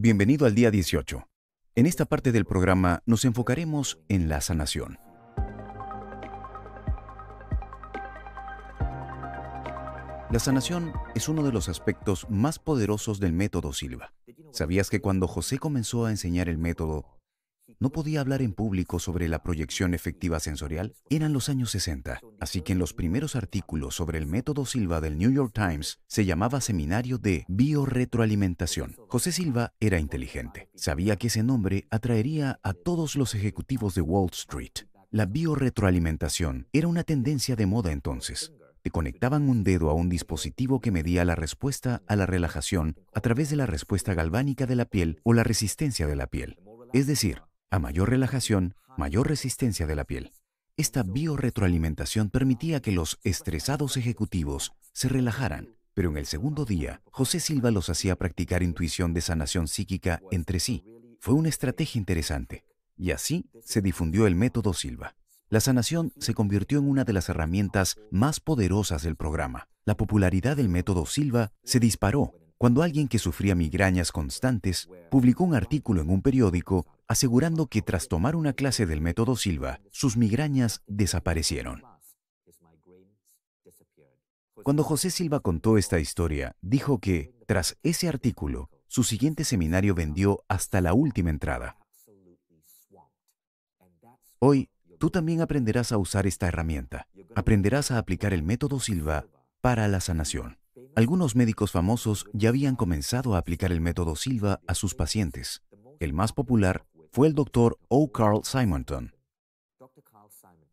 Bienvenido al día 18. En esta parte del programa nos enfocaremos en la sanación. La sanación es uno de los aspectos más poderosos del método Silva. ¿Sabías que cuando José comenzó a enseñar el método, no podía hablar en público sobre la proyección efectiva sensorial. Eran los años 60, así que en los primeros artículos sobre el método Silva del New York Times se llamaba Seminario de biorretroalimentación. José Silva era inteligente. Sabía que ese nombre atraería a todos los ejecutivos de Wall Street. La biorretroalimentación era una tendencia de moda entonces. Te conectaban un dedo a un dispositivo que medía la respuesta a la relajación a través de la respuesta galvánica de la piel o la resistencia de la piel. Es decir, a mayor relajación, mayor resistencia de la piel. Esta biorretroalimentación permitía que los estresados ejecutivos se relajaran, pero en el segundo día, José Silva los hacía practicar intuición de sanación psíquica entre sí. Fue una estrategia interesante, y así se difundió el método Silva. La sanación se convirtió en una de las herramientas más poderosas del programa. La popularidad del método Silva se disparó cuando alguien que sufría migrañas constantes publicó un artículo en un periódico asegurando que tras tomar una clase del método Silva, sus migrañas desaparecieron. Cuando José Silva contó esta historia, dijo que, tras ese artículo, su siguiente seminario vendió hasta la última entrada. Hoy, tú también aprenderás a usar esta herramienta. Aprenderás a aplicar el método Silva para la sanación. Algunos médicos famosos ya habían comenzado a aplicar el método Silva a sus pacientes. El más popular fue el doctor O. Carl Simonton.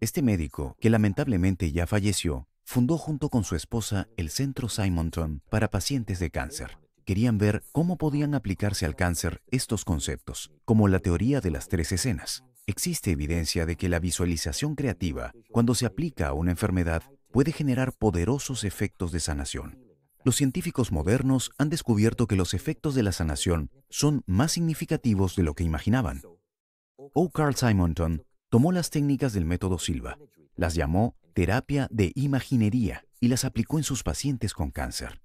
Este médico, que lamentablemente ya falleció, fundó junto con su esposa el Centro Simonton para pacientes de cáncer. Querían ver cómo podían aplicarse al cáncer estos conceptos, como la teoría de las tres escenas. Existe evidencia de que la visualización creativa, cuando se aplica a una enfermedad, puede generar poderosos efectos de sanación los científicos modernos han descubierto que los efectos de la sanación son más significativos de lo que imaginaban. O. Carl Simonton tomó las técnicas del método Silva, las llamó terapia de imaginería y las aplicó en sus pacientes con cáncer.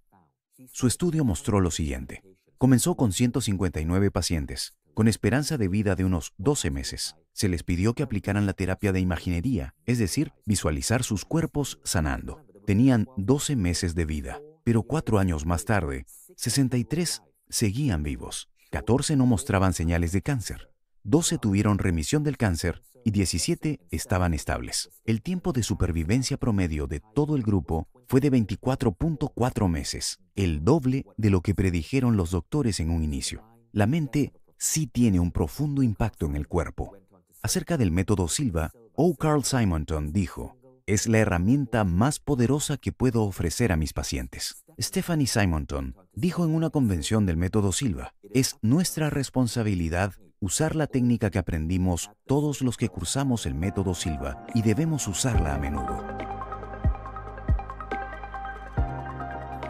Su estudio mostró lo siguiente. Comenzó con 159 pacientes, con esperanza de vida de unos 12 meses. Se les pidió que aplicaran la terapia de imaginería, es decir, visualizar sus cuerpos sanando. Tenían 12 meses de vida. Pero cuatro años más tarde, 63 seguían vivos, 14 no mostraban señales de cáncer, 12 tuvieron remisión del cáncer y 17 estaban estables. El tiempo de supervivencia promedio de todo el grupo fue de 24.4 meses, el doble de lo que predijeron los doctores en un inicio. La mente sí tiene un profundo impacto en el cuerpo. Acerca del método Silva, O. Carl Simonton dijo, es la herramienta más poderosa que puedo ofrecer a mis pacientes. Stephanie Simonton dijo en una convención del método Silva, es nuestra responsabilidad usar la técnica que aprendimos todos los que cursamos el método Silva y debemos usarla a menudo.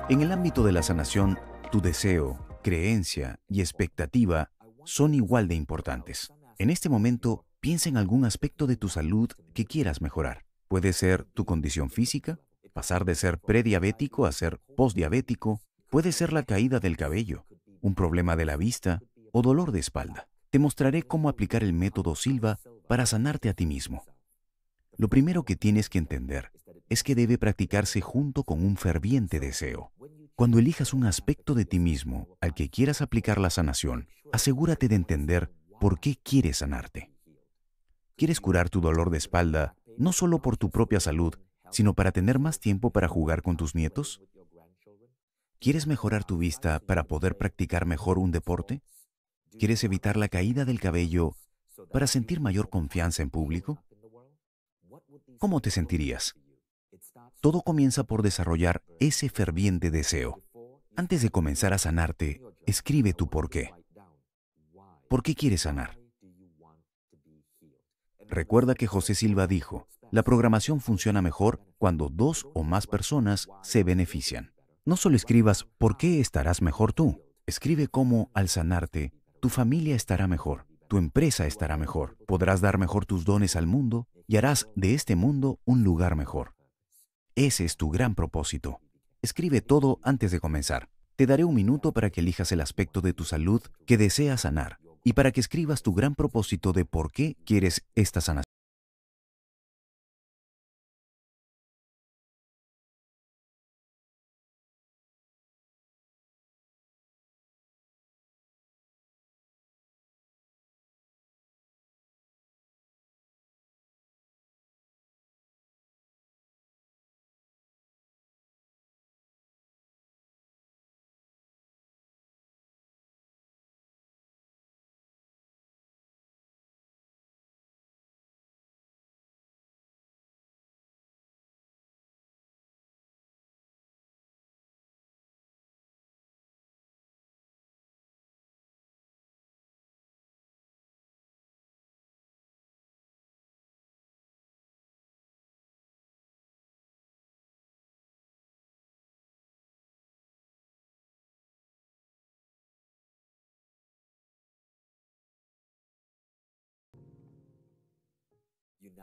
En el ámbito de la sanación, tu deseo, creencia y expectativa son igual de importantes. En este momento, piensa en algún aspecto de tu salud que quieras mejorar. Puede ser tu condición física, pasar de ser prediabético a ser postdiabético. puede ser la caída del cabello, un problema de la vista o dolor de espalda. Te mostraré cómo aplicar el método Silva para sanarte a ti mismo. Lo primero que tienes que entender es que debe practicarse junto con un ferviente deseo. Cuando elijas un aspecto de ti mismo al que quieras aplicar la sanación, asegúrate de entender por qué quieres sanarte. ¿Quieres curar tu dolor de espalda no solo por tu propia salud, sino para tener más tiempo para jugar con tus nietos? ¿Quieres mejorar tu vista para poder practicar mejor un deporte? ¿Quieres evitar la caída del cabello para sentir mayor confianza en público? ¿Cómo te sentirías? Todo comienza por desarrollar ese ferviente deseo. Antes de comenzar a sanarte, escribe tu por qué. ¿Por qué quieres sanar? Recuerda que José Silva dijo, la programación funciona mejor cuando dos o más personas se benefician. No solo escribas por qué estarás mejor tú, escribe cómo al sanarte, tu familia estará mejor, tu empresa estará mejor, podrás dar mejor tus dones al mundo y harás de este mundo un lugar mejor. Ese es tu gran propósito. Escribe todo antes de comenzar. Te daré un minuto para que elijas el aspecto de tu salud que deseas sanar y para que escribas tu gran propósito de por qué quieres esta sanación.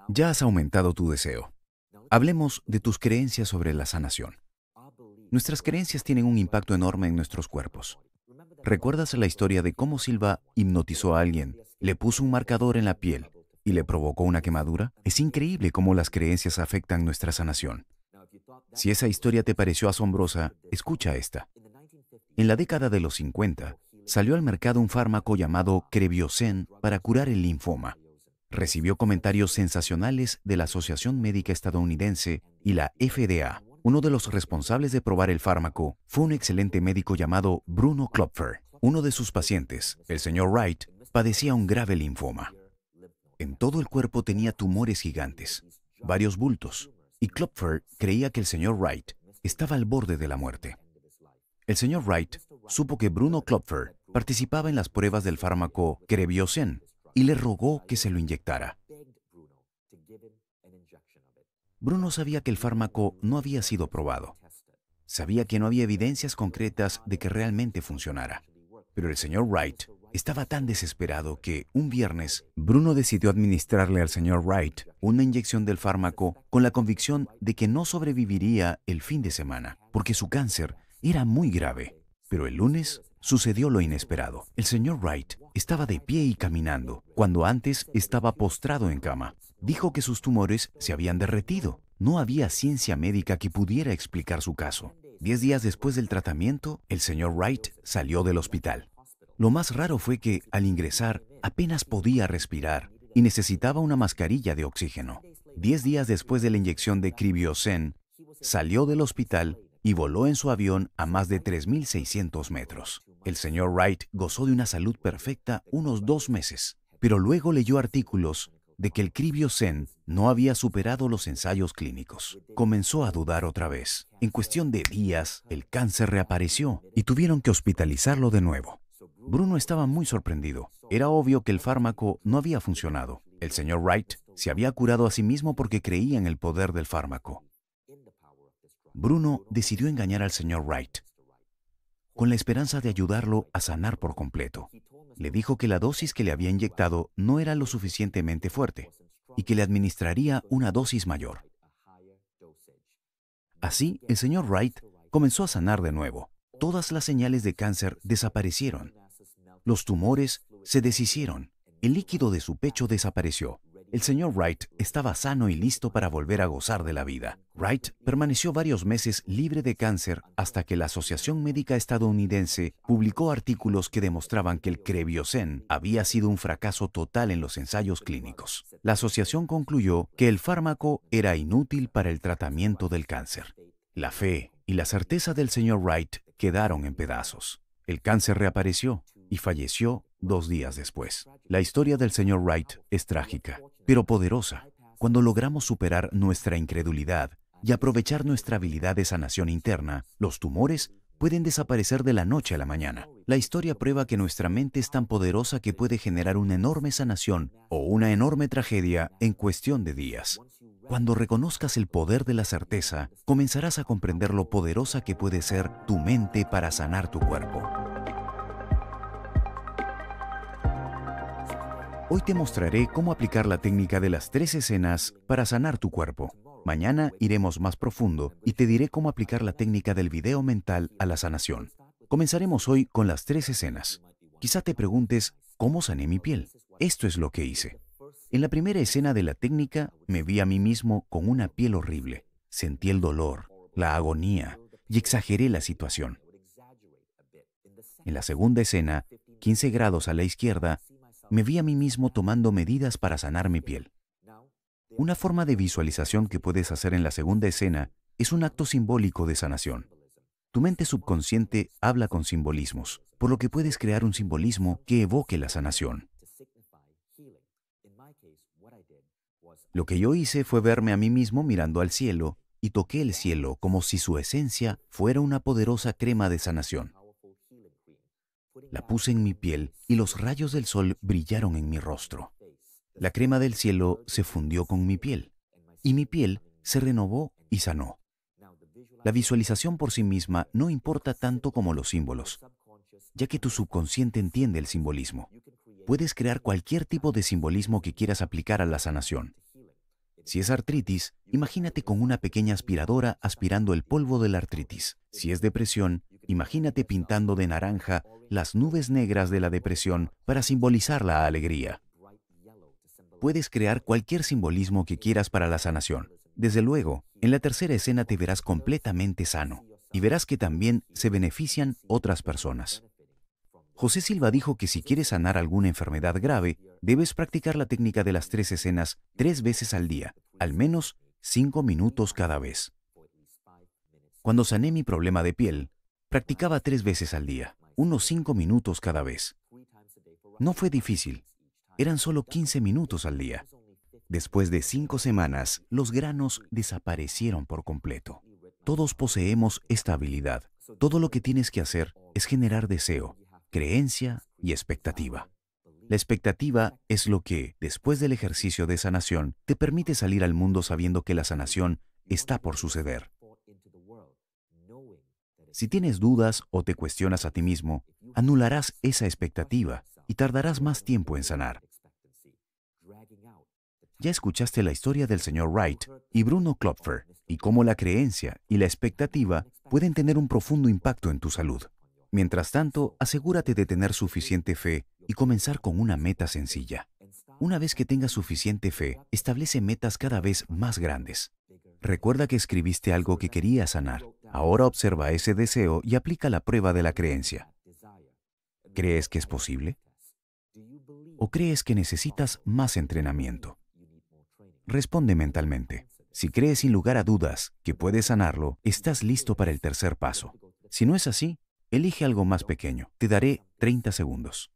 Ya has aumentado tu deseo. Hablemos de tus creencias sobre la sanación. Nuestras creencias tienen un impacto enorme en nuestros cuerpos. ¿Recuerdas la historia de cómo Silva hipnotizó a alguien, le puso un marcador en la piel y le provocó una quemadura? Es increíble cómo las creencias afectan nuestra sanación. Si esa historia te pareció asombrosa, escucha esta. En la década de los 50, salió al mercado un fármaco llamado Creviosen para curar el linfoma recibió comentarios sensacionales de la Asociación Médica Estadounidense y la FDA. Uno de los responsables de probar el fármaco fue un excelente médico llamado Bruno Klopfer. Uno de sus pacientes, el señor Wright, padecía un grave linfoma. En todo el cuerpo tenía tumores gigantes, varios bultos, y Klopfer creía que el señor Wright estaba al borde de la muerte. El señor Wright supo que Bruno Klopfer participaba en las pruebas del fármaco Creviosen, y le rogó que se lo inyectara. Bruno sabía que el fármaco no había sido probado. Sabía que no había evidencias concretas de que realmente funcionara. Pero el señor Wright estaba tan desesperado que, un viernes, Bruno decidió administrarle al señor Wright una inyección del fármaco con la convicción de que no sobreviviría el fin de semana, porque su cáncer era muy grave. Pero el lunes sucedió lo inesperado. El señor Wright estaba de pie y caminando, cuando antes estaba postrado en cama. Dijo que sus tumores se habían derretido. No había ciencia médica que pudiera explicar su caso. Diez días después del tratamiento, el señor Wright salió del hospital. Lo más raro fue que, al ingresar, apenas podía respirar y necesitaba una mascarilla de oxígeno. Diez días después de la inyección de cribiosen, salió del hospital y voló en su avión a más de 3.600 metros. El señor Wright gozó de una salud perfecta unos dos meses, pero luego leyó artículos de que el cribio Zen no había superado los ensayos clínicos. Comenzó a dudar otra vez. En cuestión de días, el cáncer reapareció y tuvieron que hospitalizarlo de nuevo. Bruno estaba muy sorprendido. Era obvio que el fármaco no había funcionado. El señor Wright se había curado a sí mismo porque creía en el poder del fármaco. Bruno decidió engañar al señor Wright con la esperanza de ayudarlo a sanar por completo. Le dijo que la dosis que le había inyectado no era lo suficientemente fuerte y que le administraría una dosis mayor. Así, el señor Wright comenzó a sanar de nuevo. Todas las señales de cáncer desaparecieron. Los tumores se deshicieron. El líquido de su pecho desapareció. El señor Wright estaba sano y listo para volver a gozar de la vida. Wright permaneció varios meses libre de cáncer hasta que la Asociación Médica Estadounidense publicó artículos que demostraban que el Creviosen había sido un fracaso total en los ensayos clínicos. La asociación concluyó que el fármaco era inútil para el tratamiento del cáncer. La fe y la certeza del señor Wright quedaron en pedazos. El cáncer reapareció y falleció dos días después. La historia del señor Wright es trágica, pero poderosa. Cuando logramos superar nuestra incredulidad y aprovechar nuestra habilidad de sanación interna, los tumores pueden desaparecer de la noche a la mañana. La historia prueba que nuestra mente es tan poderosa que puede generar una enorme sanación o una enorme tragedia en cuestión de días. Cuando reconozcas el poder de la certeza, comenzarás a comprender lo poderosa que puede ser tu mente para sanar tu cuerpo. Hoy te mostraré cómo aplicar la técnica de las tres escenas para sanar tu cuerpo. Mañana iremos más profundo y te diré cómo aplicar la técnica del video mental a la sanación. Comenzaremos hoy con las tres escenas. Quizá te preguntes, ¿cómo sané mi piel? Esto es lo que hice. En la primera escena de la técnica me vi a mí mismo con una piel horrible. Sentí el dolor, la agonía y exageré la situación. En la segunda escena, 15 grados a la izquierda, me vi a mí mismo tomando medidas para sanar mi piel. Una forma de visualización que puedes hacer en la segunda escena es un acto simbólico de sanación. Tu mente subconsciente habla con simbolismos, por lo que puedes crear un simbolismo que evoque la sanación. Lo que yo hice fue verme a mí mismo mirando al cielo y toqué el cielo como si su esencia fuera una poderosa crema de sanación. La puse en mi piel y los rayos del sol brillaron en mi rostro. La crema del cielo se fundió con mi piel y mi piel se renovó y sanó. La visualización por sí misma no importa tanto como los símbolos, ya que tu subconsciente entiende el simbolismo. Puedes crear cualquier tipo de simbolismo que quieras aplicar a la sanación. Si es artritis, imagínate con una pequeña aspiradora aspirando el polvo de la artritis. Si es depresión, Imagínate pintando de naranja las nubes negras de la depresión para simbolizar la alegría. Puedes crear cualquier simbolismo que quieras para la sanación. Desde luego, en la tercera escena te verás completamente sano y verás que también se benefician otras personas. José Silva dijo que si quieres sanar alguna enfermedad grave, debes practicar la técnica de las tres escenas tres veces al día, al menos cinco minutos cada vez. Cuando sané mi problema de piel, Practicaba tres veces al día, unos cinco minutos cada vez. No fue difícil, eran solo 15 minutos al día. Después de cinco semanas, los granos desaparecieron por completo. Todos poseemos esta habilidad. Todo lo que tienes que hacer es generar deseo, creencia y expectativa. La expectativa es lo que, después del ejercicio de sanación, te permite salir al mundo sabiendo que la sanación está por suceder. Si tienes dudas o te cuestionas a ti mismo, anularás esa expectativa y tardarás más tiempo en sanar. Ya escuchaste la historia del señor Wright y Bruno Klopfer y cómo la creencia y la expectativa pueden tener un profundo impacto en tu salud. Mientras tanto, asegúrate de tener suficiente fe y comenzar con una meta sencilla. Una vez que tengas suficiente fe, establece metas cada vez más grandes. Recuerda que escribiste algo que querías sanar Ahora observa ese deseo y aplica la prueba de la creencia. ¿Crees que es posible? ¿O crees que necesitas más entrenamiento? Responde mentalmente. Si crees sin lugar a dudas que puedes sanarlo, estás listo para el tercer paso. Si no es así, elige algo más pequeño. Te daré 30 segundos.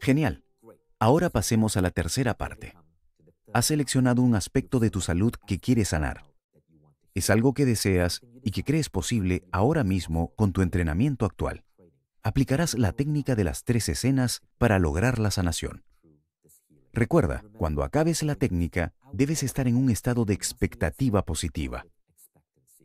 Genial. Ahora pasemos a la tercera parte. Has seleccionado un aspecto de tu salud que quieres sanar. Es algo que deseas y que crees posible ahora mismo con tu entrenamiento actual. Aplicarás la técnica de las tres escenas para lograr la sanación. Recuerda, cuando acabes la técnica, debes estar en un estado de expectativa positiva.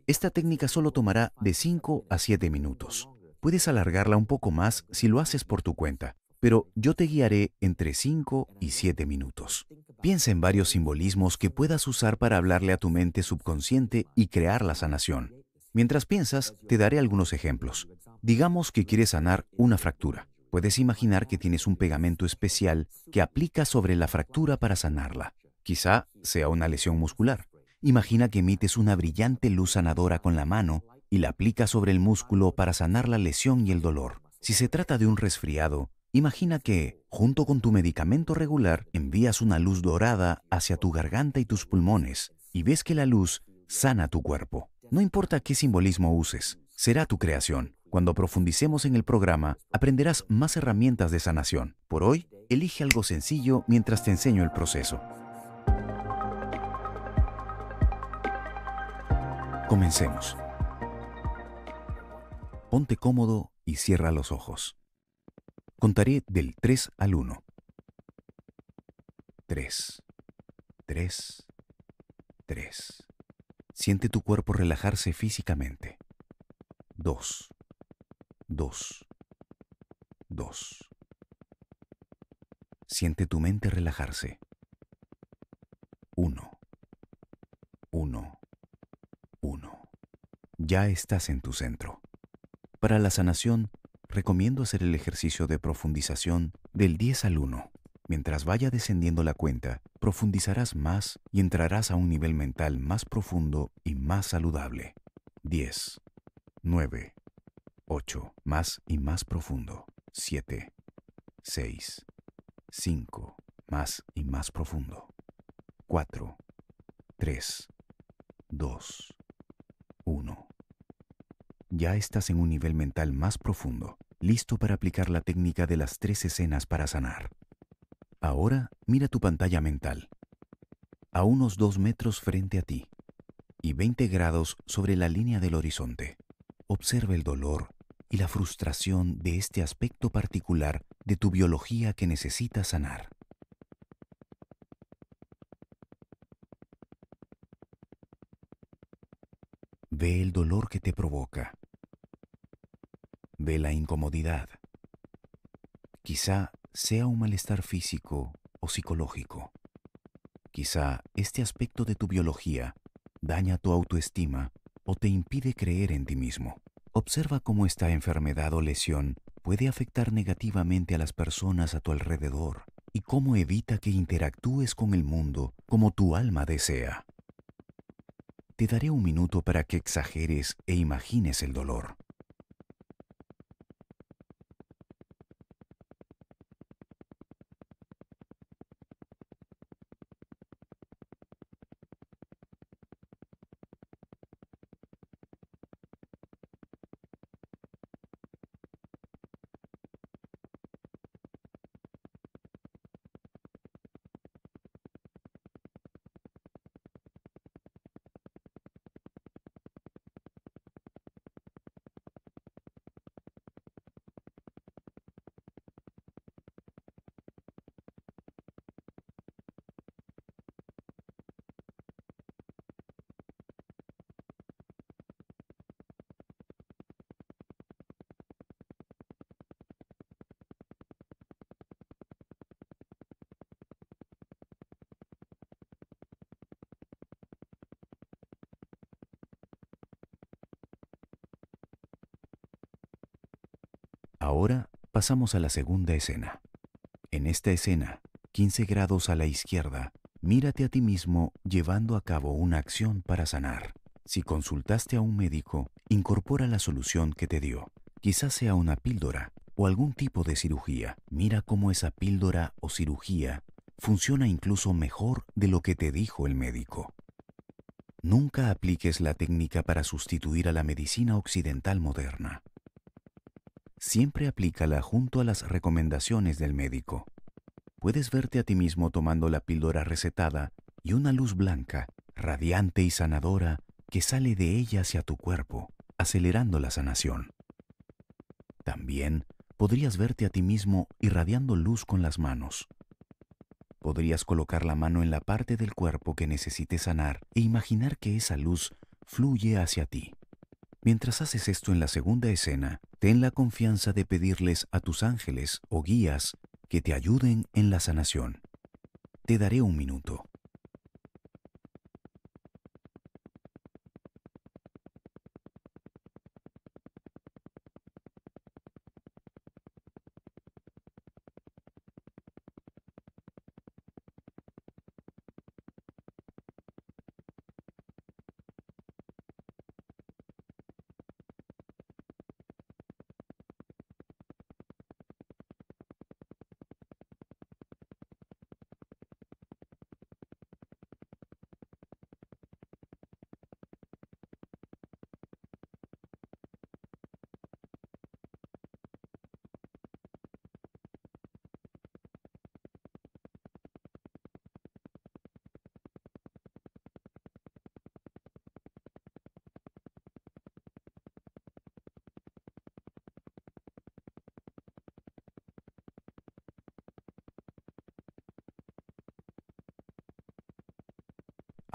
Esta técnica solo tomará de 5 a 7 minutos. Puedes alargarla un poco más si lo haces por tu cuenta, pero yo te guiaré entre 5 y 7 minutos. Piensa en varios simbolismos que puedas usar para hablarle a tu mente subconsciente y crear la sanación. Mientras piensas, te daré algunos ejemplos. Digamos que quieres sanar una fractura. Puedes imaginar que tienes un pegamento especial que aplica sobre la fractura para sanarla. Quizá sea una lesión muscular. Imagina que emites una brillante luz sanadora con la mano y la aplica sobre el músculo para sanar la lesión y el dolor. Si se trata de un resfriado, Imagina que, junto con tu medicamento regular, envías una luz dorada hacia tu garganta y tus pulmones y ves que la luz sana tu cuerpo. No importa qué simbolismo uses, será tu creación. Cuando profundicemos en el programa, aprenderás más herramientas de sanación. Por hoy, elige algo sencillo mientras te enseño el proceso. Comencemos. Ponte cómodo y cierra los ojos. Contaré del 3 al 1. 3, 3, 3. Siente tu cuerpo relajarse físicamente. 2, 2, 2. Siente tu mente relajarse. 1, 1, 1. Ya estás en tu centro. Para la sanación, recomiendo hacer el ejercicio de profundización del 10 al 1. Mientras vaya descendiendo la cuenta, profundizarás más y entrarás a un nivel mental más profundo y más saludable. 10, 9, 8, más y más profundo. 7, 6, 5, más y más profundo. 4, 3, 2, 1. Ya estás en un nivel mental más profundo listo para aplicar la técnica de las tres escenas para sanar. Ahora mira tu pantalla mental, a unos dos metros frente a ti y 20 grados sobre la línea del horizonte. Observa el dolor y la frustración de este aspecto particular de tu biología que necesita sanar. Ve el dolor que te provoca Ve la incomodidad. Quizá sea un malestar físico o psicológico. Quizá este aspecto de tu biología daña tu autoestima o te impide creer en ti mismo. Observa cómo esta enfermedad o lesión puede afectar negativamente a las personas a tu alrededor y cómo evita que interactúes con el mundo como tu alma desea. Te daré un minuto para que exageres e imagines el dolor. Ahora pasamos a la segunda escena. En esta escena, 15 grados a la izquierda, mírate a ti mismo llevando a cabo una acción para sanar. Si consultaste a un médico, incorpora la solución que te dio. Quizás sea una píldora o algún tipo de cirugía. Mira cómo esa píldora o cirugía funciona incluso mejor de lo que te dijo el médico. Nunca apliques la técnica para sustituir a la medicina occidental moderna siempre aplícala junto a las recomendaciones del médico. Puedes verte a ti mismo tomando la píldora recetada y una luz blanca, radiante y sanadora, que sale de ella hacia tu cuerpo, acelerando la sanación. También podrías verte a ti mismo irradiando luz con las manos. Podrías colocar la mano en la parte del cuerpo que necesite sanar e imaginar que esa luz fluye hacia ti. Mientras haces esto en la segunda escena, ten la confianza de pedirles a tus ángeles o guías que te ayuden en la sanación. Te daré un minuto.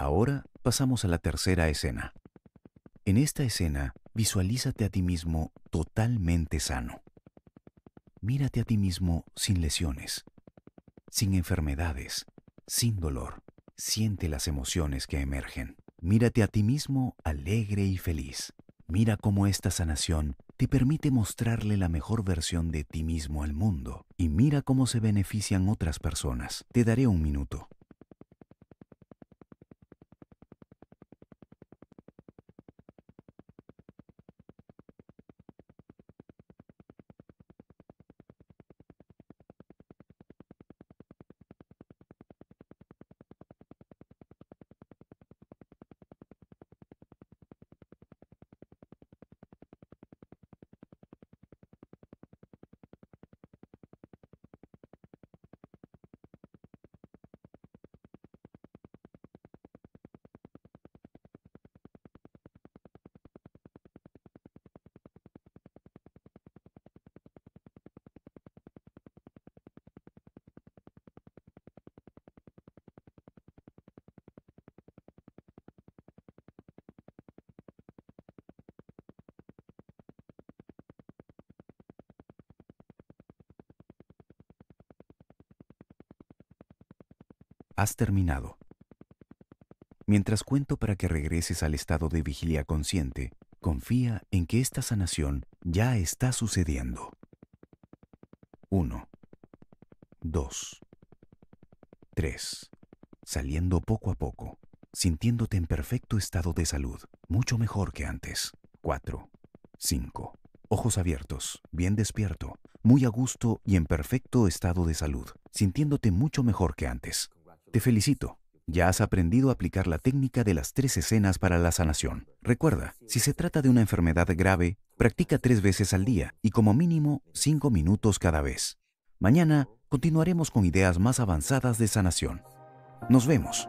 Ahora pasamos a la tercera escena. En esta escena, visualízate a ti mismo totalmente sano. Mírate a ti mismo sin lesiones, sin enfermedades, sin dolor. Siente las emociones que emergen. Mírate a ti mismo alegre y feliz. Mira cómo esta sanación te permite mostrarle la mejor versión de ti mismo al mundo y mira cómo se benefician otras personas. Te daré un minuto. has terminado. Mientras cuento para que regreses al estado de vigilia consciente, confía en que esta sanación ya está sucediendo. 1. 2. 3. Saliendo poco a poco, sintiéndote en perfecto estado de salud, mucho mejor que antes. 4. 5. Ojos abiertos, bien despierto, muy a gusto y en perfecto estado de salud, sintiéndote mucho mejor que antes. Te felicito. Ya has aprendido a aplicar la técnica de las tres escenas para la sanación. Recuerda, si se trata de una enfermedad grave, practica tres veces al día y como mínimo cinco minutos cada vez. Mañana continuaremos con ideas más avanzadas de sanación. Nos vemos.